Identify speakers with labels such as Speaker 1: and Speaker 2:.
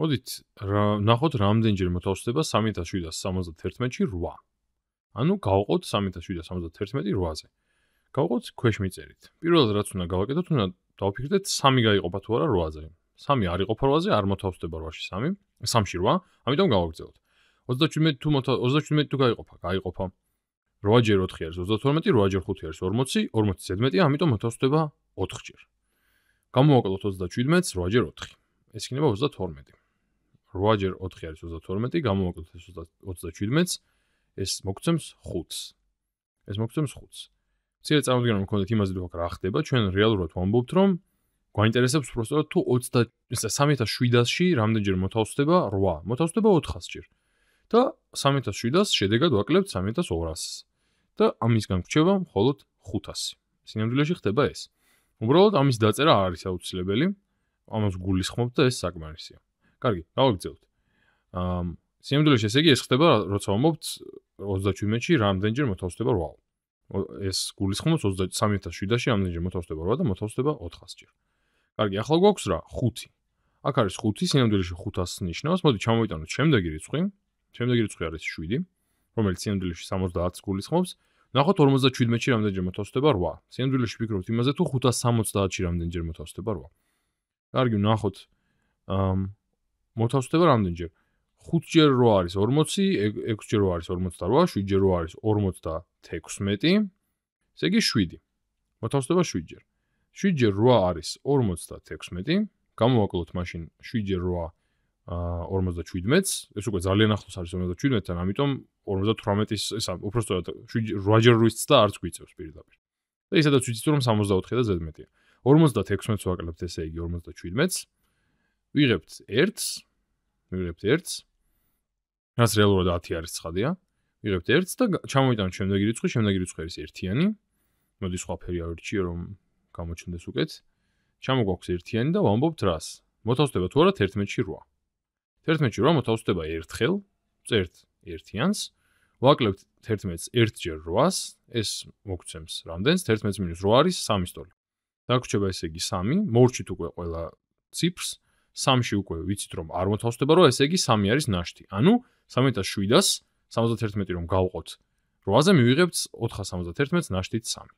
Speaker 1: მოდით ნახოთ რამდენჯერ მოთავსდება 3771-ში 8. ანუ გავყოთ 3771-ზე. გავყოთ ქვეშ მიწერით. პირველად რაც უნდა გავაკეთოთ, უნდა დავფიქრდეთ 3 გაიყოფა თუ არა 8-ზე. 3 არ იყოფა 8-ზე, არ მოთავსდება 8-ში 3. 3-ში 8, ამიტომ გავაგრძელოთ. 37 თუ მოთა 37 თუ გაიყოფა, გაიყოფა. 8-ჯერ 4 არის 32, 8-ჯერ 5 არის 40, 40 ზედმეტია, ამიტომ მოთავსდება 4-ჯერ. გამოვაკლოთ 37-ს 8-ჯერ 4. ეს იქნება 32. 8-ჯერ 4 არის 32, გამოვაკლოთ ეს 37-ს. ეს მოგცემს 5-ს. ეს მოგცემს 5-ს. მცირე წარმოდგენა მქონდეთ იმაზე, რომ რა ხდება, ჩვენ რეალურად ვამბობთ, რომ გვაინტერესებს უბრალოდ თუ 30, ესა 3700-ში რამდენჯერ მოთავსდება 8, მოთავსდება 400-ჯერ. და 3700-ს შედეგად ვაკლებთ 3200-ს. და ამისგან გვრჩება მხოლოდ 500. სინამდვილეში ხდება ეს. უბრალოდ ამის დაწერა არის აუცილებელი. ამას გულისხმობ და ეს საკმარისია. კარგი, გავაგრძელოთ. ამ სიმდულში ესე იგი ეს ხდება, როცა ვამობთ 37 მეჩი რამდენჯერ მოთავსდება 8. ეს გულისხმობს 23700-ში რამდენჯერ მოთავსდება 8 და მოთავსდება 400-ჯერ. კარგი, ახლა გვაქვს რა? 5. აქ არის 5, სიმდულში 500 ნიშნავს. მოდი ჩამოვიტანოთ შემდეგი რიცხვი. შემდეგი რიცხვი არის 7, რომელიც სიმდულში 70 გულისხმობს. ნახოთ 57 მეჩი რამდენჯერ მოთავსდება 8. სიმდულში ფიქრობთ იმაზე, თუ 570-ში რამდენჯერ მოთავსდება 8. კარგი, ნახოთ. აა მოთავსდება რამდენჯერ? 5ჯერ რო არის 40, 6ჯერ რო არის 58, 7ჯერ რო არის 56. ესე იგი 7. მოთავსდება 7ჯერ. 7ჯერ რო არის 56, გამოვაკლოთ მაშინ 7ჯერ რო აა 57-ს, ეს უკვე ძალიან ახლოს არის 57-თან, ამიტომ 58-ის, ესა, უფრო სწორად 7 8ჯერ რო ისწდა არც გვიწევს პირდაპირ. და ისედაც ვიცით რომ 64-ი და 17-ია. 56-ს ვაკლებთ, ესე იგი 57-ს. ვიღებთ 1-ს, ვიღებთ 1-ს. რაც რეალურად 10 არის ცხადია. ვიღებთ 1-ს და ჩამოვიტანოთ შემდეგი რიცხვი, შემდეგი რიცხვი არის 1-იანი. მოდი სხვა ფერი ავირჩიო, რომ გამოჩნდეს უკეთ. ჩამოგვაქვს 1-იანი და ვამბობთ რას. მოთავსდება თუ არა 11-ში 8. 11-8 მოთავსდება ერთხელ, წერტ 1-იანს. ვაკლებთ 11-ს 1-ჯერ 8-ს, ეს მოგვცემს რამდენს? 11-8 არის 3 ისტორი. დაგვრჩება ესე იგი 3, მორჩით უკვე ყველა ციფრს სამში უკვე ვიცით რომ არ მოთავსდება რომ ესე იგი 3 არის ნაშთი. ანუ 377-ს 71 რომ გავყოთ 8-ზე მივიღებთ 471-ს ნაშთით 3.